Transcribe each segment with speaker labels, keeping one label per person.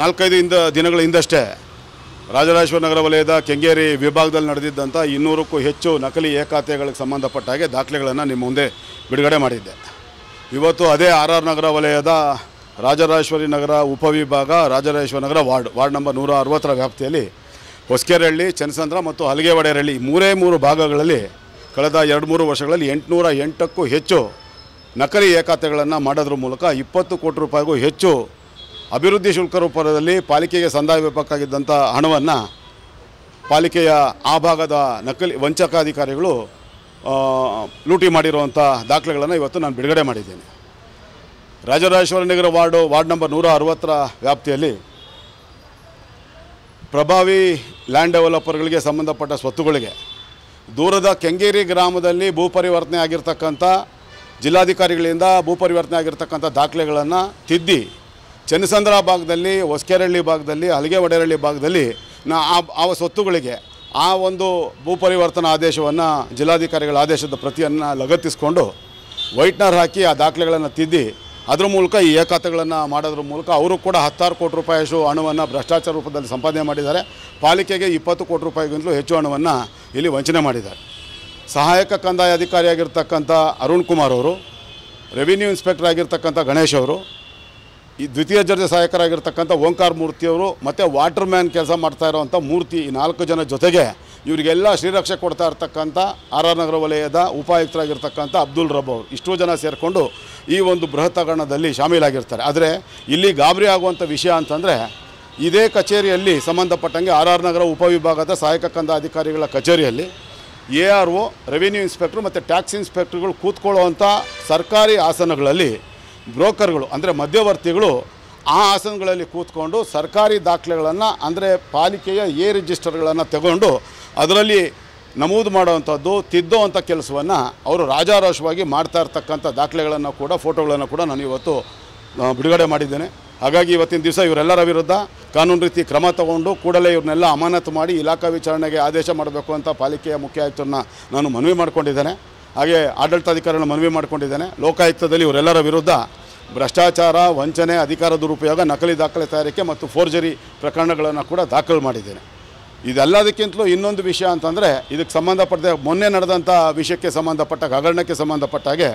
Speaker 1: ನಾಲ್ಕೈದು ಹಿಂದ ದಿನಗಳ ಹಿಂದಷ್ಟೇ ರಾಜರಾಜೇಶ್ವರ ನಗರ ವಲಯದ ಕೆಂಗೇರಿ ವಿಭಾಗದಲ್ಲಿ ನಡೆದಿದ್ದಂಥ ಇನ್ನೂರಕ್ಕೂ ಹೆಚ್ಚು ನಕಲಿ ಏಕಾತೆಗಳಿಗೆ ಸಂಬಂಧಪಟ್ಟ ಹಾಗೆ ದಾಖಲೆಗಳನ್ನು ನಿಮ್ಮ ಮುಂದೆ ಬಿಡುಗಡೆ ಮಾಡಿದ್ದೆ ಇವತ್ತು ಅದೇ ಆರ್ ಆರ್ ನಗರ ವಲಯದ ರಾಜರಾಜೇಶ್ವರಿ ನಗರ ಉಪವಿಭಾಗ Rajarajeshwara Nagar ward ward number ನೂರ ಅರವತ್ತರ ವ್ಯಾಪ್ತಿಯಲ್ಲಿ ಹೊಸಕೆರೆಹಳ್ಳಿ ಚನ್ನಸಂದ್ರ ಮತ್ತು ಹಲಗೆವಾಡೆರಳ್ಳಿ ಮೂರೇ ಮೂರು ಭಾಗಗಳಲ್ಲಿ ಕಳೆದ ಎರಡು ಮೂರು ವರ್ಷಗಳಲ್ಲಿ ಎಂಟುನೂರ ಎಂಟಕ್ಕೂ ಹೆಚ್ಚು ನಕಲಿ ಏಕಾತೆಗಳನ್ನು ಮಾಡೋದ್ರ ಮೂಲಕ ಇಪ್ಪತ್ತು ಕೋಟಿ ರೂಪಾಯಿಗೂ ಹೆಚ್ಚು ಅಭಿವೃದ್ಧಿ ಶುಲ್ಕ ರೂಪದಲ್ಲಿ ಪಾಲಿಕೆಗೆ ಸಂದಾಯ ಬೇಕಾಗಿದ್ದಂಥ ಹಣವನ್ನು ಪಾಲಿಕೆಯ ಆ ಭಾಗದ ನಕಲಿ ವಂಚಕ ಅಧಿಕಾರಿಗಳು ಲೂಟಿ ಮಾಡಿರುವಂಥ ದಾಖಲೆಗಳನ್ನು ಇವತ್ತು ನಾನು ಬಿಡುಗಡೆ ಮಾಡಿದ್ದೇನೆ Rajarajeshwara Nagar ward ward number ನೂರ ಅರವತ್ತರ ವ್ಯಾಪ್ತಿಯಲ್ಲಿ ಪ್ರಭಾವಿ ಲ್ಯಾಂಡ್ ಡೆವಲಪರ್ಗಳಿಗೆ ಸಂಬಂಧಪಟ್ಟ ಸ್ವತ್ತುಗಳಿಗೆ ದೂರದ ಕೆಂಗೇರಿ ಗ್ರಾಮದಲ್ಲಿ ಭೂ ಪರಿವರ್ತನೆ ಆಗಿರ್ತಕ್ಕಂಥ ಜಿಲ್ಲಾಧಿಕಾರಿಗಳಿಂದ ಭೂ ಪರಿವರ್ತನೆ ಆಗಿರ್ತಕ್ಕಂಥ ದಾಖಲೆಗಳನ್ನು ತಿದ್ದಿ ಚನ್ನಸಂದ್ರ ಭಾಗದಲ್ಲಿ ಹೊಸಕೆರಳ್ಳಿ ಭಾಗದಲ್ಲಿ ಹಲಗೆ ಒಡೆರಳ್ಳಿ ಭಾಗದಲ್ಲಿ ನಾ ಆ ಆ ಸ್ವತ್ತುಗಳಿಗೆ ಆ ಒಂದು ಪರಿವರ್ತನಾ ಆದೇಶವನ್ನು ಜಿಲ್ಲಾಧಿಕಾರಿಗಳ ಆದೇಶದ ಪ್ರತಿಯನ್ನು ಲಗತ್ತಿಸಿಕೊಂಡು ವೈಟ್ನರ್ ಹಾಕಿ ಆ ದಾಖಲೆಗಳನ್ನು ತಿದ್ದಿ ಅದರ ಮೂಲಕ ಈ ಏಕಾತಗಳನ್ನು ಮಾಡೋದ್ರ ಮೂಲಕ ಅವರು ಕೂಡ ಹತ್ತಾರು ಕೋಟಿ ರೂಪಾಯಿಯಷ್ಟು ಹಣವನ್ನು ಭ್ರಷ್ಟಾಚಾರ ರೂಪದಲ್ಲಿ ಸಂಪಾದನೆ ಮಾಡಿದ್ದಾರೆ ಪಾಲಿಕೆಗೆ ಇಪ್ಪತ್ತು ಕೋಟಿ ರೂಪಾಯಿಗಿಂತಲೂ ಹೆಚ್ಚು ಹಣವನ್ನು ಇಲ್ಲಿ ವಂಚನೆ ಮಾಡಿದ್ದಾರೆ ಸಹಾಯಕ ಕಂದಾಯ ಅಧಿಕಾರಿಯಾಗಿರ್ತಕ್ಕಂಥ ಅರುಣ್ ಕುಮಾರ್ ಅವರು ರೆವಿನ್ಯೂ ಇನ್ಸ್ಪೆಕ್ಟರ್ ಆಗಿರ್ತಕ್ಕಂಥ ಗಣೇಶ್ ಅವರು ಈ ದ್ವಿತೀಯ ದರ್ಜೆ ಸಹಾಯಕರಾಗಿರ್ತಕ್ಕಂಥ ಓಂಕಾರ ಮೂರ್ತಿಯವರು ಮತ್ತು ವಾಟರ್ ಮ್ಯಾನ್ ಕೆಲಸ ಮಾಡ್ತಾ ಇರೋವಂಥ ಮೂರ್ತಿ ಈ ನಾಲ್ಕು ಜನ ಜೊತೆಗೆ ಇವರಿಗೆಲ್ಲ ಶ್ರೀರಕ್ಷೆ ಕೊಡ್ತಾ ಇರ್ತಕ್ಕಂಥ ಆರ್ ಆರ್ ನಗರ ವಲಯದ ಉಪಾಯುಕ್ತರಾಗಿರ್ತಕ್ಕಂಥ ಅಬ್ದುಲ್ ರಬ್ ಅವರು ಇಷ್ಟೋ ಜನ ಸೇರಿಕೊಂಡು ಈ ಒಂದು ಬೃಹತ್ ಹಗರಣದಲ್ಲಿ ಶಾಮೀಲಾಗಿರ್ತಾರೆ ಆದರೆ ಇಲ್ಲಿ ಗಾಬರಿ ಆಗುವಂಥ ವಿಷಯ ಅಂತಂದರೆ ಇದೇ ಕಚೇರಿಯಲ್ಲಿ ಸಂಬಂಧಪಟ್ಟಂಗೆ ಆರ್ ಆರ್ ನಗರ ಉಪವಿಭಾಗದ ಸಹಾಯಕ ಅಧಿಕಾರಿಗಳ ಕಚೇರಿಯಲ್ಲಿ A R O revenue inspector ಮತ್ತು ಟ್ಯಾಕ್ಸ್ ಇನ್ಸ್ಪೆಕ್ಟ್ರುಗಳು ಕೂತ್ಕೊಳ್ಳುವಂಥ ಸರ್ಕಾರಿ ಆಸನಗಳಲ್ಲಿ ಬ್ರೋಕರ್ಗಳು ಅಂದರೆ ಮಧ್ಯವರ್ತಿಗಳು ಆ ಆಸನಗಳಲ್ಲಿ ಕೂತ್ಕೊಂಡು ಸರ್ಕಾರಿ ದಾಖಲೆಗಳನ್ನು ಅಂದರೆ ಪಾಲಿಕೆಯ ಎ ರಿಜಿಸ್ಟರ್ಗಳನ್ನು ತಗೊಂಡು ಅದರಲ್ಲಿ ನಮೂದು ಮಾಡುವಂಥದ್ದು ತಿದ್ದುವಂಥ ಕೆಲಸವನ್ನು ಅವರು ರಾಜಾರೋಷವಾಗಿ ಮಾಡ್ತಾ ಇರ್ತಕ್ಕಂಥ ದಾಖಲೆಗಳನ್ನು ಕೂಡ ಫೋಟೋಗಳನ್ನು ಕೂಡ ನಾನು ಇವತ್ತು ಬಿಡುಗಡೆ ಮಾಡಿದ್ದೇನೆ ಹಾಗಾಗಿ ಇವತ್ತಿನ ದಿವಸ ಇವರೆಲ್ಲರ ವಿರುದ್ಧ ಕಾನೂನು ರೀತಿ ಕ್ರಮ ತಗೊಂಡು ಕೂಡಲೇ ಇವ್ರನ್ನೆಲ್ಲ ಅಮಾನತು ಮಾಡಿ ಇಲಾಖಾ ವಿಚಾರಣೆಗೆ ಆದೇಶ ಮಾಡಬೇಕು ಅಂತ ಪಾಲಿಕೆಯ ಮುಖ್ಯ ಆಯುಕ್ತರನ್ನ ನಾನು ಮನವಿ ಮಾಡಿಕೊಂಡಿದ್ದೇನೆ ಹಾಗೆ ಆಡಳಿತಾಧಿಕಾರಿಗಳನ್ನು ಮನವಿ ಮಾಡಿಕೊಂಡಿದ್ದೇನೆ ಲೋಕಾಯುಕ್ತದಲ್ಲಿ ಇವರೆಲ್ಲರ ವಿರುದ್ಧ ಭ್ರಷ್ಟಾಚಾರ ವಂಚನೆ ಅಧಿಕಾರ ದುರುಪಯೋಗ ನಕಲಿ ದಾಖಲೆ ತಯಾರಿಕೆ ಮತ್ತು ಫೋರ್ಜರಿ ಪ್ರಕರಣಗಳನ್ನು ಕೂಡ ದಾಖಲು ಮಾಡಿದ್ದೇನೆ ಇದೆಲ್ಲದಕ್ಕಿಂತಲೂ ಇನ್ನೊಂದು ವಿಷಯ ಅಂತಂದರೆ ಇದಕ್ಕೆ ಸಂಬಂಧಪಟ್ಟ ಮೊನ್ನೆ ನಡೆದಂಥ ವಿಷಯಕ್ಕೆ ಸಂಬಂಧಪಟ್ಟ ಹಗರಣಕ್ಕೆ ಹಾಗೆ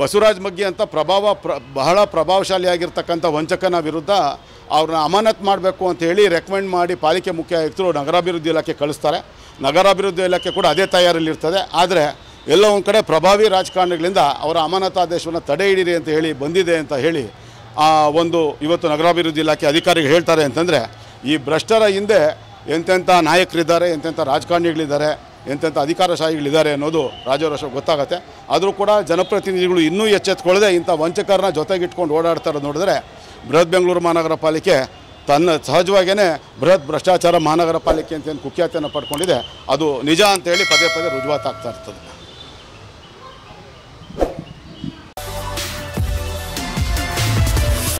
Speaker 1: ಬಸವರಾಜ್ ಮಗ್ಗಿ ಅಂತ ಪ್ರಭಾವ ಪ್ರ ಬಹಳ ಪ್ರಭಾವಶಾಲಿಯಾಗಿರ್ತಕ್ಕಂಥ ವಂಚಕನ ವಿರುದ್ಧ ಅವ್ರನ್ನ ಅಮಾನತ್ ಮಾಡಬೇಕು ಅಂತ ಹೇಳಿ ರೆಕಮೆಂಡ್ ಮಾಡಿ ಪಾಲಿಕೆ ಮುಖ್ಯ ಆಯುಕ್ತರು ನಗರಾಭಿವೃದ್ಧಿ ಇಲಾಖೆ ಕಳಿಸ್ತಾರೆ ನಗರಾಭಿವೃದ್ಧಿ ಇಲಾಖೆ ಕೂಡ ಅದೇ ತಯಾರಿಯಲ್ಲಿರ್ತದೆ ಆದರೆ ಎಲ್ಲ ಒಂದು ಕಡೆ ಪ್ರಭಾವಿ ರಾಜಕಾರಣಿಗಳಿಂದ ಅವರ ಅಮಾನತಾದೇಶವನ್ನು ತಡೆ ಹಿಡೀರಿ ಅಂತ ಹೇಳಿ ಬಂದಿದೆ ಅಂತ ಹೇಳಿ ಆ ಒಂದು ಇವತ್ತು ನಗರಾಭಿವೃದ್ಧಿ ಇಲಾಖೆ ಅಧಿಕಾರಿಗಳು ಹೇಳ್ತಾರೆ ಅಂತಂದರೆ ಈ ಭ್ರಷ್ಟರ ಹಿಂದೆ ಎಂತೆಂಥ ನಾಯಕರಿದ್ದಾರೆ ಎಂತೆಂಥ ರಾಜಕಾರಣಿಗಳಿದ್ದಾರೆ ಎಂತೆಂಥ ಅಧಿಕಾರಶಾಹಿಗಳಿದ್ದಾರೆ ಅನ್ನೋದು ರಾಜ್ಯವ್ರ ಗೊತ್ತಾಗುತ್ತೆ ಆದರೂ ಕೂಡ ಜನಪ್ರತಿನಿಧಿಗಳು ಇನ್ನೂ ಎಚ್ಚೆತ್ಕೊಳ್ಳದೆ ಇಂಥ ವಂಚಕರನ್ನ ಜೊತೆಗಿಟ್ಕೊಂಡು ಇಟ್ಕೊಂಡು ನೋಡಿದ್ರೆ ಬೃಹತ್ ಬೆಂಗಳೂರು ಮಹಾನಗರ ಪಾಲಿಕೆ ತನ್ನ ಸಹಜವಾಗಿಯೇ ಬೃಹತ್ ಭ್ರಷ್ಟಾಚಾರ ಮಹಾನಗರ ಪಾಲಿಕೆ ಅಂತೇನು ಕುಖ್ಯಾತಿಯನ್ನು ಪಡ್ಕೊಂಡಿದೆ ಅದು ನಿಜ ಅಂತೇಳಿ ಪದೇ ಪದೇ ರುಜುವಾತಾಗ್ತಾ ಇರ್ತದೆ